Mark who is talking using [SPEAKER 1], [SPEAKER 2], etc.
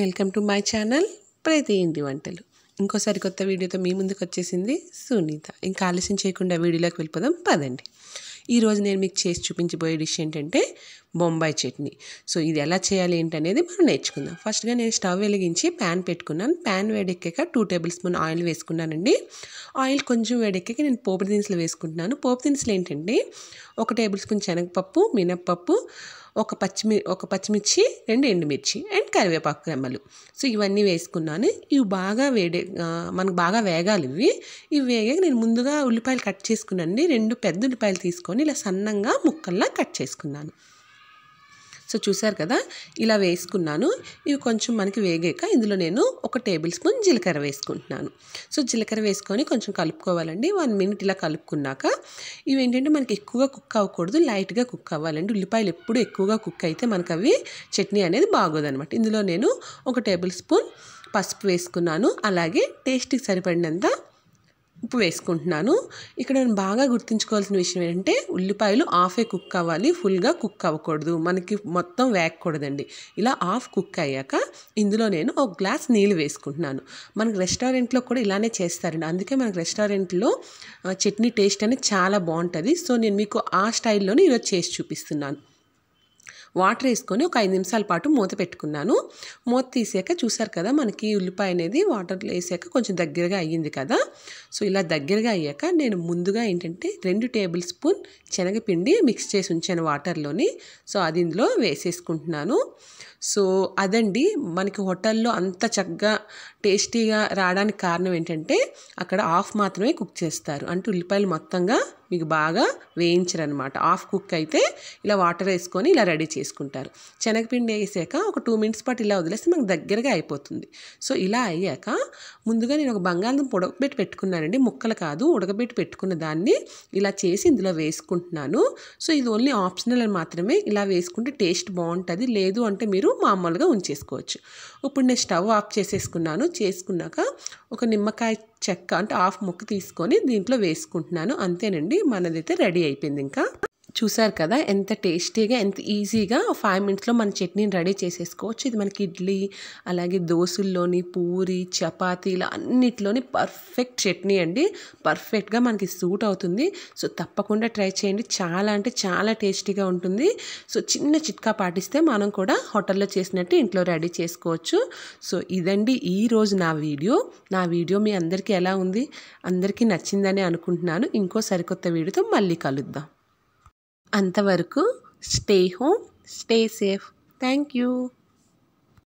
[SPEAKER 1] welcome to my channel ప్రతి ఇంటి వంటలు ఇంకోసారి కొత్త వీడియోతో మీ ముందుకు వచ్చేసింది సునీత ఇంకా ఆలస్యం చేయకుండా వీడియోలోకి వెళ్ళిపోదాం పదండి ఈరోజు నేను మీకు చేసి చూపించబోయే డిష్ ఏంటంటే బొంబాయి చట్నీ సో ఇది ఎలా చేయాలి ఏంటనేది మనం నేర్చుకుందాం ఫస్ట్గా నేను స్టవ్ వెలిగించి ప్యాన్ పెట్టుకున్నాను ప్యాన్ వేడెక్కాక టూ టేబుల్ స్పూన్ ఆయిల్ వేసుకున్నానండి ఆయిల్ కొంచెం వేడెక్కాక నేను పోపు దినుసులు వేసుకుంటున్నాను పోపు దినుసులు ఏంటంటే ఒక టేబుల్ స్పూన్ శనగపప్పు మినప్పప్పు ఒక పచ్చిమి ఒక పచ్చిమిర్చి రెండు ఎండుమిర్చి అండ్ కరివేపాకు రెమ్మలు సో ఇవన్నీ వేసుకున్నాను ఇవి బాగా వేడే మనకు బాగా వేగాలి ఇవి ఇవి వేగాక నేను ముందుగా ఉల్లిపాయలు కట్ చేసుకున్నాను రెండు పెద్ద ఉల్లిపాయలు తీసుకొని ఇలా సన్నంగా ముక్కల్లా కట్ చేసుకున్నాను సో చూసారు కదా ఇలా వేసుకున్నాను ఇవి కొంచెం మనకి వేగాక ఇందులో నేను ఒక టేబుల్ స్పూన్ జీలకర్ర వేసుకుంటున్నాను సో జీలకర్ర వేసుకొని కొంచెం కలుపుకోవాలండి వన్ మినిట్ ఇలా కలుపుకున్నాక ఇవేంటంటే మనకి ఎక్కువగా కుక్ అవ్వకూడదు లైట్గా కుక్ అవ్వాలండి ఉల్లిపాయలు ఎప్పుడు ఎక్కువగా కుక్ అయితే మనకు అవి చట్నీ అనేది బాగోదనమాట ఇందులో నేను ఒక టేబుల్ స్పూన్ పసుపు వేసుకున్నాను అలాగే టేస్ట్కి సరిపడినంత ఉప్పు వేసుకుంటున్నాను ఇక్కడ నేను బాగా గుర్తుంచుకోవాల్సిన విషయం ఏంటంటే ఉల్లిపాయలు హాఫే కుక్ అవ్వాలి ఫుల్గా కుక్ అవ్వకూడదు మనకి మొత్తం వేయకూడదండి ఇలా హాఫ్ కుక్ అయ్యాక ఇందులో నేను ఒక గ్లాస్ నీళ్ళు వేసుకుంటున్నాను మనకు రెస్టారెంట్లో కూడా ఇలానే చేస్తారండి అందుకే మనకు రెస్టారెంట్లో చట్నీ టేస్ట్ అనేది చాలా బాగుంటుంది సో నేను మీకు ఆ స్టైల్లోనే ఈరోజు చేసి చూపిస్తున్నాను వాటర్ వేసుకొని ఒక ఐదు నిమిషాల పాటు మూత పెట్టుకున్నాను మూత తీసాక చూసారు కదా మనకి ఉల్లిపాయ అనేది వాటర్ వేసాక కొంచెం దగ్గరగా అయ్యింది కదా సో ఇలా దగ్గరగా అయ్యాక నేను ముందుగా ఏంటంటే రెండు టేబుల్ స్పూన్ శనగపిండి మిక్స్ చేసి ఉంచాను వాటర్లోని సో అది ఇందులో వేసేసుకుంటున్నాను సో అదండి మనకి హోటల్లో అంత చక్కగా టేస్టీగా రావడానికి కారణం ఏంటంటే అక్కడ ఆఫ్ మాత్రమే కుక్ చేస్తారు అంటే ఉల్లిపాయలు మొత్తంగా మీకు బాగా వేయించరు అనమాట హాఫ్ కుక్ అయితే ఇలా వాటర్ వేసుకొని ఇలా రెడీ చేసుకుంటారు శనగపిండి వేసాక ఒక టూ మినిట్స్ పాటు ఇలా వదిలేస్తే మనకు దగ్గరగా అయిపోతుంది సో ఇలా అయ్యాక ముందుగా నేను ఒక బంగాళదుంప ఉడకబెట్టి పెట్టుకున్నానండి ముక్కలు కాదు ఉడకబెట్టి పెట్టుకున్న దాన్ని ఇలా చేసి ఇందులో వేసుకుంటున్నాను సో ఇది ఓన్లీ ఆప్షనల్ అని మాత్రమే ఇలా వేసుకుంటే టేస్ట్ బాగుంటుంది లేదు అంటే మీరు మామూలుగా ఉంచేసుకోవచ్చు ఇప్పుడు నేను స్టవ్ ఆఫ్ చేసేసుకున్నాను చేసుకున్నాక ఒక నిమ్మకాయ చెక్క అంటే హాఫ్ ముక్క తీసుకొని దీంట్లో వేసుకుంటున్నాను అంతేనండి మనదైతే రెడీ అయిపోయింది ఇంకా చూసారు కదా ఎంత టేస్టీగా ఎంత ఈజీగా ఫైవ్ మినిట్స్లో మన చట్నీని రెడీ చేసేసుకోవచ్చు ఇది మనకి ఇడ్లీ అలాగే దోశల్లోని పూరి చపాతీలు అన్నిట్లోని పర్ఫెక్ట్ చట్నీ అండి పర్ఫెక్ట్గా మనకి సూట్ అవుతుంది సో తప్పకుండా ట్రై చేయండి చాలా అంటే చాలా టేస్టీగా ఉంటుంది సో చిన్న చిట్కా పాటిస్తే మనం కూడా హోటల్లో చేసినట్టు ఇంట్లో రెడీ చేసుకోవచ్చు సో ఇదండి ఈరోజు నా వీడియో నా వీడియో మీ అందరికీ ఎలా ఉంది అందరికీ నచ్చిందని అనుకుంటున్నాను ఇంకో సరికొత్త వీడియోతో మళ్ళీ కలుద్దాం అంతవరకు stay home stay safe thank you